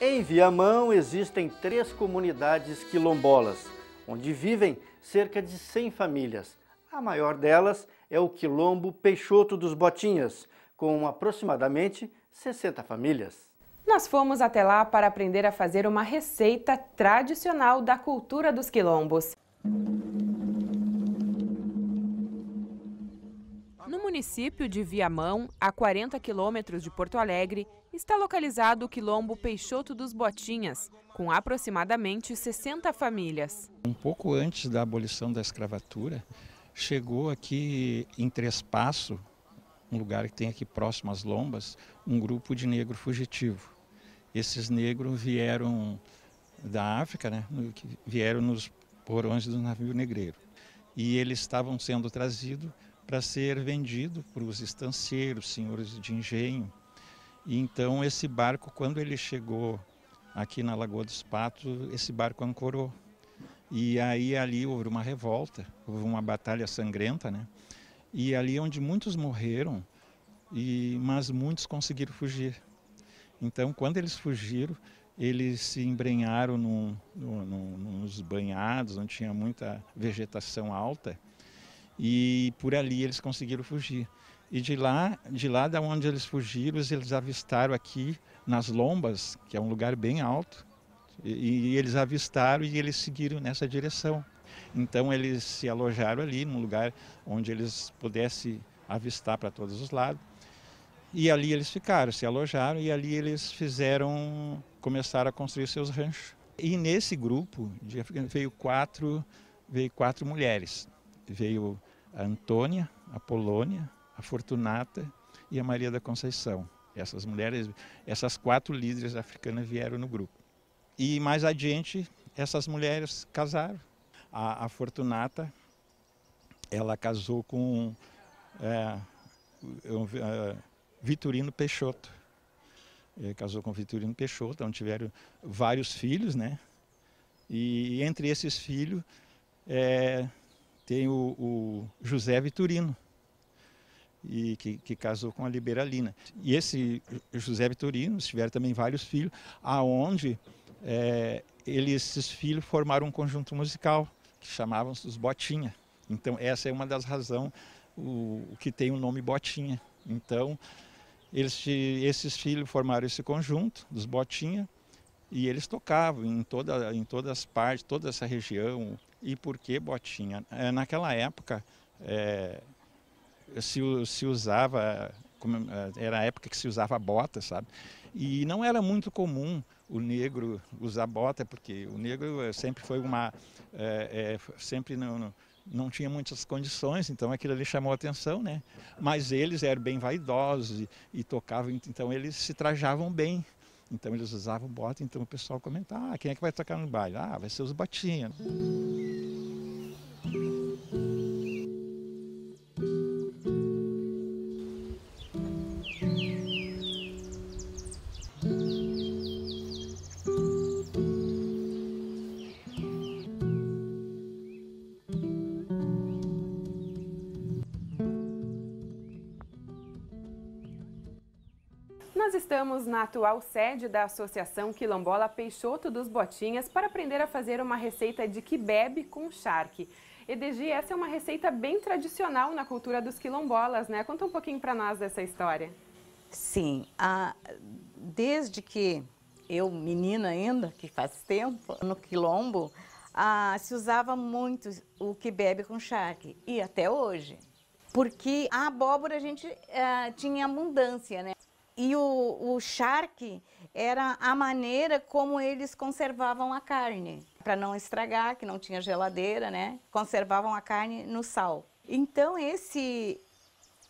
Em Viamão existem três comunidades quilombolas, onde vivem cerca de 100 famílias. A maior delas é o Quilombo Peixoto dos Botinhas, com aproximadamente 60 famílias. Nós fomos até lá para aprender a fazer uma receita tradicional da cultura dos quilombos. município de Viamão, a 40 quilômetros de Porto Alegre, está localizado o quilombo Peixoto dos Botinhas, com aproximadamente 60 famílias. Um pouco antes da abolição da escravatura, chegou aqui em Trespasso, um lugar que tem aqui próximo às lombas, um grupo de negro fugitivo. Esses negros vieram da África, né, vieram nos porões do navio negreiro. E eles estavam sendo trazidos para ser vendido para os estanceiros, senhores de engenho. E então esse barco, quando ele chegou aqui na Lagoa dos Patos, esse barco ancorou. E aí ali houve uma revolta, houve uma batalha sangrenta, né? E ali onde muitos morreram, e mas muitos conseguiram fugir. Então, quando eles fugiram, eles se embrenharam num, num, num, nos banhados, onde tinha muita vegetação alta, e por ali eles conseguiram fugir. E de lá, de lá da onde eles fugiram, eles avistaram aqui nas Lombas, que é um lugar bem alto, e, e eles avistaram e eles seguiram nessa direção. Então eles se alojaram ali, num lugar onde eles pudessem avistar para todos os lados. E ali eles ficaram, se alojaram e ali eles fizeram, começaram a construir seus ranchos. E nesse grupo veio quatro, veio quatro mulheres. Veio a Antônia, a Polônia, a Fortunata e a Maria da Conceição. Essas mulheres, essas quatro líderes africanas vieram no grupo. E mais adiante, essas mulheres casaram. A, a Fortunata, ela casou com é, um, uh, é, Vitorino Peixoto. Ele casou com Vitorino Peixoto, onde tiveram vários filhos, né? E entre esses filhos, é, tem o, o José Vitorino, e que, que, casou com a Liberalina. E esse José Vitorino tiveram também vários filhos, aonde é, eles, esses filhos formaram um conjunto musical que chamavam-se os Botinha. Então essa é uma das razões o, o que tem o nome Botinha. Então eles, esses filhos formaram esse conjunto dos Botinha e eles tocavam em, toda, em todas as partes, toda essa região. E por que botinha? É, naquela época é, se, se usava, é, era a época que se usava bota, sabe? E não era muito comum o negro usar bota, porque o negro é, sempre foi uma. É, é sempre não, não tinha muitas condições, então aquilo ali chamou atenção, né? Mas eles eram bem vaidosos e, e tocavam, então eles se trajavam bem. Então eles usavam bota, então o pessoal comentava, ah, quem é que vai tocar no baile? Ah, vai ser os botinhos. Estamos na atual sede da Associação Quilombola Peixoto dos Botinhas para aprender a fazer uma receita de quibebe com charque. EDG, essa é uma receita bem tradicional na cultura dos quilombolas, né? Conta um pouquinho para nós dessa história. Sim, a, desde que eu, menina ainda, que faz tempo, no quilombo, a, se usava muito o quibebe com charque, e até hoje. Porque a abóbora a gente a, eh, tinha abundância, né? E o, o charque era a maneira como eles conservavam a carne, para não estragar, que não tinha geladeira, né? Conservavam a carne no sal. Então, esse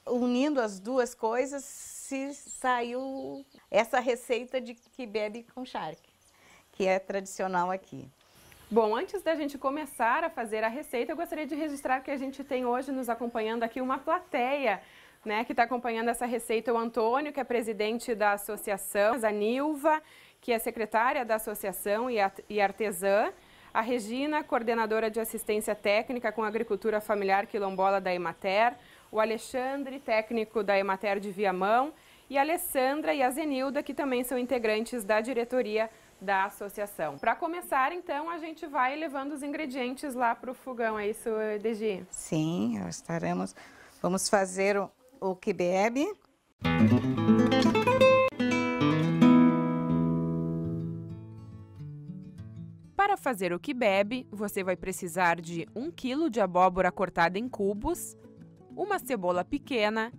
unindo as duas coisas, se saiu essa receita de que bebe com charque, que é tradicional aqui. Bom, antes da gente começar a fazer a receita, eu gostaria de registrar que a gente tem hoje nos acompanhando aqui uma plateia né, que está acompanhando essa receita, o Antônio, que é presidente da associação, a Nilva, que é secretária da associação e artesã, a Regina, coordenadora de assistência técnica com agricultura familiar quilombola da Emater, o Alexandre, técnico da Emater de Viamão, e a Alessandra e a Zenilda, que também são integrantes da diretoria da associação. Para começar, então, a gente vai levando os ingredientes lá para o fogão, é isso, Degi? Sim, nós estaremos. Vamos fazer o que bebe. Para fazer o que bebe, você vai precisar de 1 kg de abóbora cortada em cubos, uma cebola pequena,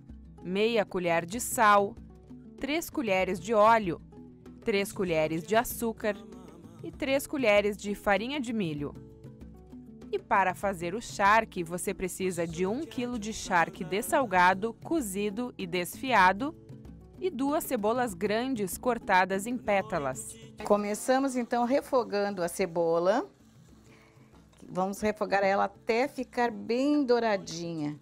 meia colher de sal, 3 colheres de óleo, 3 colheres de açúcar e 3 colheres de farinha de milho. E para fazer o charque, você precisa de 1 kg de charque dessalgado, cozido e desfiado e duas cebolas grandes cortadas em pétalas. Começamos então refogando a cebola. Vamos refogar ela até ficar bem douradinha.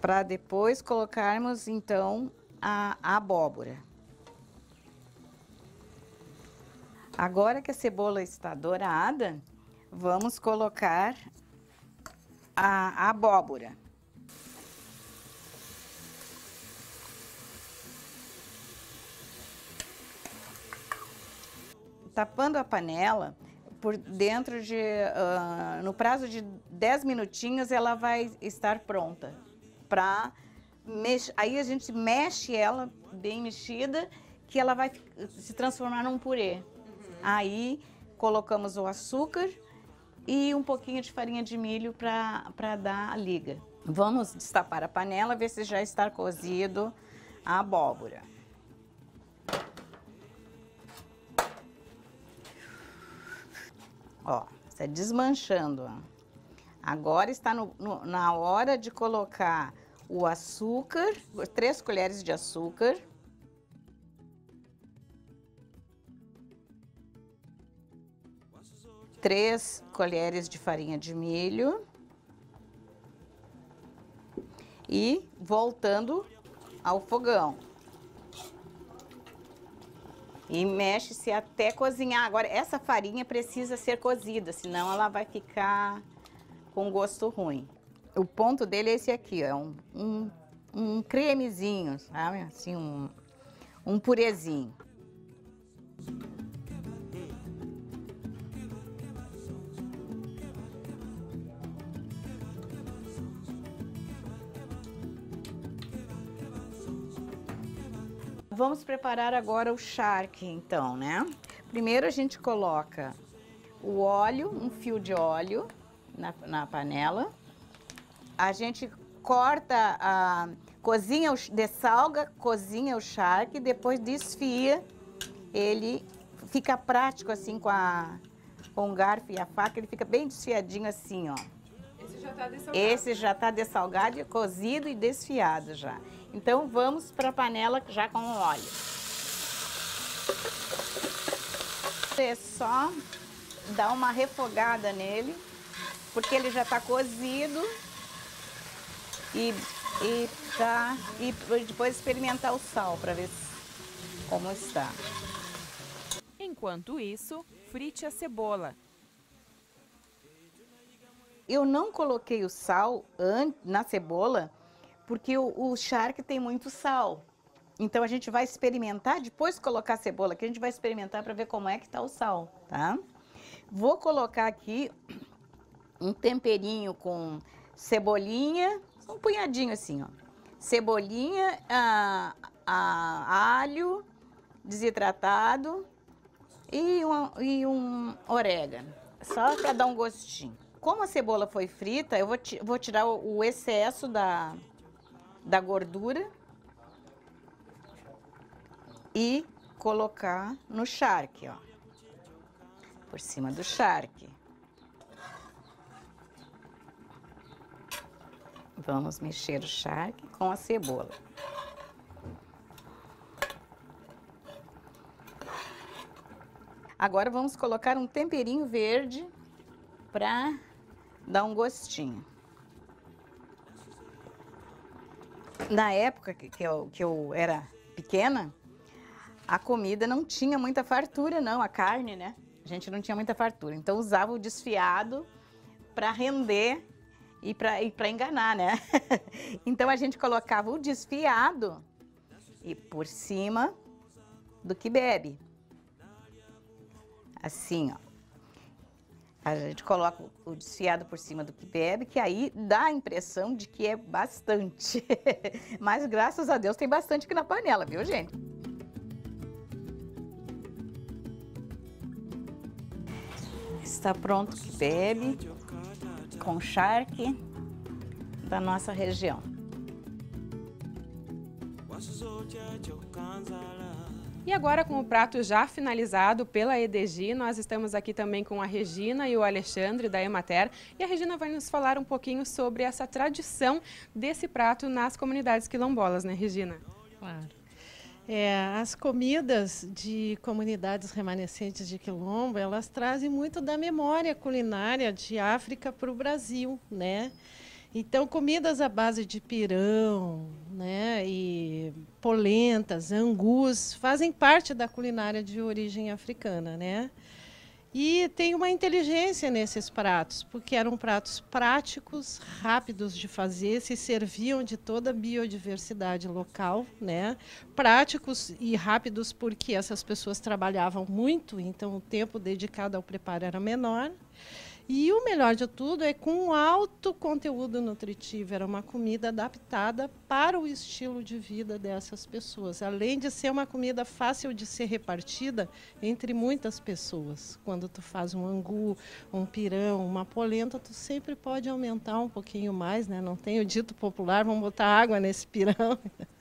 Para depois colocarmos então a, a abóbora. Agora que a cebola está dourada, Vamos colocar a abóbora. Tapando a panela, por dentro de, uh, no prazo de 10 minutinhos, ela vai estar pronta. para Aí a gente mexe ela bem mexida, que ela vai se transformar num purê. Uhum. Aí colocamos o açúcar, e um pouquinho de farinha de milho para dar a liga. Vamos destapar a panela, ver se já está cozido a abóbora. Ó, está desmanchando. Agora está no, no, na hora de colocar o açúcar, três colheres de açúcar. três colheres de farinha de milho. E voltando ao fogão. E mexe-se até cozinhar. Agora, essa farinha precisa ser cozida, senão ela vai ficar com gosto ruim. O ponto dele é esse aqui, ó, é um, um, um cremezinho, sabe? Assim, um, um purezinho. Vamos preparar agora o charque, então, né? Primeiro a gente coloca o óleo, um fio de óleo na, na panela. A gente corta, a, cozinha, o, dessalga, cozinha o charque, depois desfia. Ele fica prático assim com, a, com o garfo e a faca, ele fica bem desfiadinho assim, ó. Esse já está dessalgado. Esse já tá dessalgado, cozido e desfiado já. Então vamos para a panela já com o óleo. É só dar uma refogada nele, porque ele já está cozido e, e, tá, e depois experimentar o sal para ver como está. Enquanto isso, frite a cebola. Eu não coloquei o sal na cebola porque o, o charque tem muito sal. Então a gente vai experimentar, depois colocar a cebola, que a gente vai experimentar para ver como é que tá o sal, tá? Vou colocar aqui um temperinho com cebolinha, um punhadinho assim, ó. Cebolinha, alho desidratado e um, e um orégano, só para dar um gostinho. Como a cebola foi frita, eu vou, vou tirar o excesso da, da gordura e colocar no charque, ó. Por cima do charque. Vamos mexer o charque com a cebola. Agora vamos colocar um temperinho verde para dar um gostinho. na época que eu, que eu era pequena, a comida não tinha muita fartura, não, a carne, né? A gente não tinha muita fartura. Então usava o desfiado para render e para e pra enganar, né? então a gente colocava o desfiado e por cima do que bebe. Assim, ó. A gente coloca o desfiado por cima do que bebe, que aí dá a impressão de que é bastante. Mas graças a Deus tem bastante aqui na panela, viu, gente? Está pronto o que bebe com charque da nossa região. E agora, com o prato já finalizado pela EDG, nós estamos aqui também com a Regina e o Alexandre da Emater. E a Regina vai nos falar um pouquinho sobre essa tradição desse prato nas comunidades quilombolas, né, Regina? Claro. É, as comidas de comunidades remanescentes de quilombo, elas trazem muito da memória culinária de África para o Brasil, né? Então, comidas à base de pirão, né, e polentas, angus, fazem parte da culinária de origem africana, né? E tem uma inteligência nesses pratos, porque eram pratos práticos, rápidos de fazer, se serviam de toda a biodiversidade local, né? Práticos e rápidos porque essas pessoas trabalhavam muito, então o tempo dedicado ao preparo era menor. E o melhor de tudo é com alto conteúdo nutritivo. Era uma comida adaptada para o estilo de vida dessas pessoas. Além de ser uma comida fácil de ser repartida entre muitas pessoas. Quando tu faz um angu, um pirão, uma polenta, tu sempre pode aumentar um pouquinho mais, né? Não tem o dito popular, vamos botar água nesse pirão.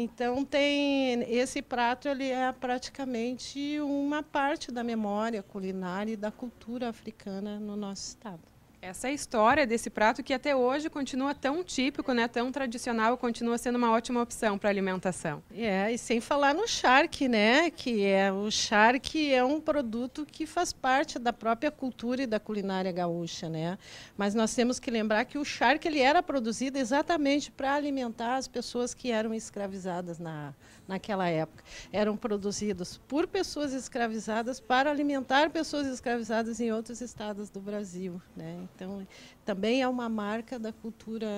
Então tem esse prato ele é praticamente uma parte da memória culinária e da cultura africana no nosso estado. Essa é a história desse prato que até hoje continua tão típico, né, tão tradicional, continua sendo uma ótima opção para alimentação. É, e sem falar no charque, né, que é o charque é um produto que faz parte da própria cultura e da culinária gaúcha, né? Mas nós temos que lembrar que o charque ele era produzido exatamente para alimentar as pessoas que eram escravizadas na naquela época. Eram produzidos por pessoas escravizadas para alimentar pessoas escravizadas em outros estados do Brasil, né? Então, também é uma marca da cultura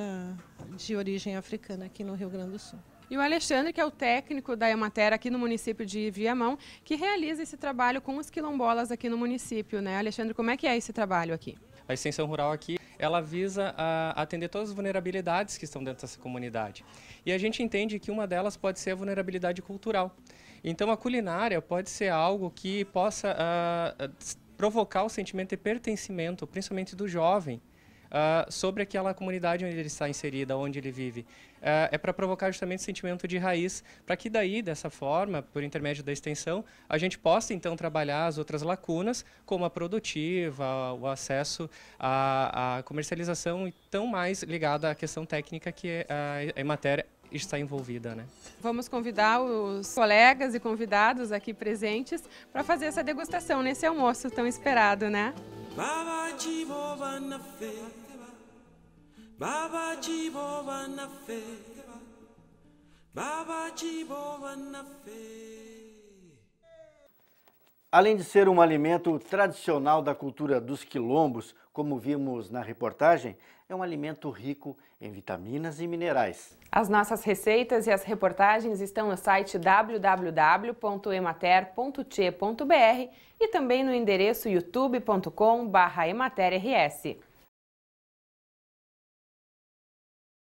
de origem africana aqui no Rio Grande do Sul. E o Alexandre, que é o técnico da Emater aqui no município de Viamão, que realiza esse trabalho com os quilombolas aqui no município, né? Alexandre, como é que é esse trabalho aqui? A extensão rural aqui, ela visa ah, atender todas as vulnerabilidades que estão dentro dessa comunidade. E a gente entende que uma delas pode ser a vulnerabilidade cultural. Então a culinária pode ser algo que possa uh, provocar o sentimento de pertencimento, principalmente do jovem, uh, sobre aquela comunidade onde ele está inserida, onde ele vive. Uh, é para provocar justamente o sentimento de raiz, para que daí, dessa forma, por intermédio da extensão, a gente possa então trabalhar as outras lacunas, como a produtiva, o acesso à, à comercialização e tão mais ligada à questão técnica que é a, ah, é matéria está envolvida. Né? Vamos convidar os colegas e convidados aqui presentes para fazer essa degustação nesse almoço tão esperado, né? Baba Baba Além de ser um alimento tradicional da cultura dos quilombos, como vimos na reportagem, é um alimento rico em vitaminas e minerais. As nossas receitas e as reportagens estão no site www.emater.te.br e também no endereço youtube.com/ematerrs.